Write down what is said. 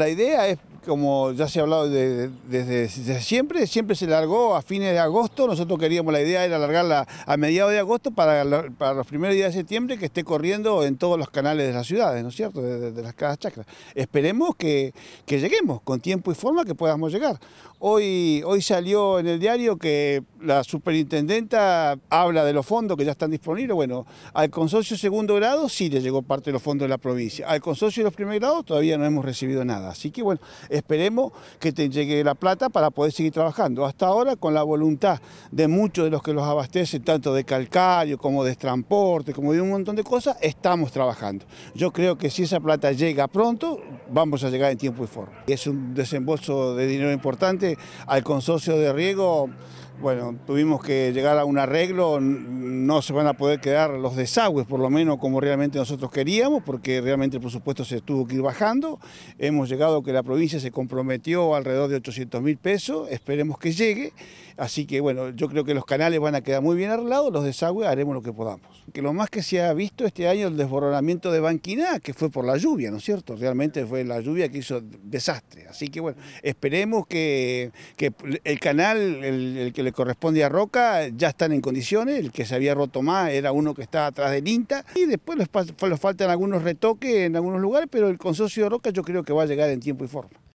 La idea es como ya se ha hablado desde, siempre, siempre se largó a fines de agosto, nosotros queríamos, la idea era alargarla a mediados de agosto para, los primeros días de septiembre que esté corriendo en todos los canales de las ciudades, ¿no es cierto?, de, las casas chacras. Esperemos que, lleguemos con tiempo y forma que podamos llegar. Hoy, hoy salió en el diario que la superintendenta habla de los fondos que ya están disponibles, bueno, al consorcio segundo grado sí le llegó parte de los fondos de la provincia, al consorcio de los primeros grados todavía no hemos recibido nada, así que bueno, Esperemos que te llegue la plata para poder seguir trabajando. Hasta ahora, con la voluntad de muchos de los que los abastecen, tanto de calcario como de transporte, como de un montón de cosas, estamos trabajando. Yo creo que si esa plata llega pronto, vamos a llegar en tiempo y forma. Es un desembolso de dinero importante al consorcio de riego bueno, tuvimos que llegar a un arreglo, no se van a poder quedar los desagües, por lo menos como realmente nosotros queríamos, porque realmente el presupuesto se tuvo que ir bajando. Hemos llegado a que la provincia se comprometió alrededor de 800 mil pesos, esperemos que llegue. Así que bueno, yo creo que los canales van a quedar muy bien arreglados, los desagües haremos lo que podamos. Que lo más que se ha visto este año el desboronamiento de Banquina, que fue por la lluvia, ¿no es cierto? Realmente fue la lluvia que hizo desastre. Así que bueno, esperemos que, el canal, el, el que le corresponde a Roca ya están en condiciones, el que se había roto más era uno que estaba atrás de INTA y después les, faltan algunos retoques en algunos lugares, pero el consorcio de Roca yo creo que va a llegar en tiempo y forma.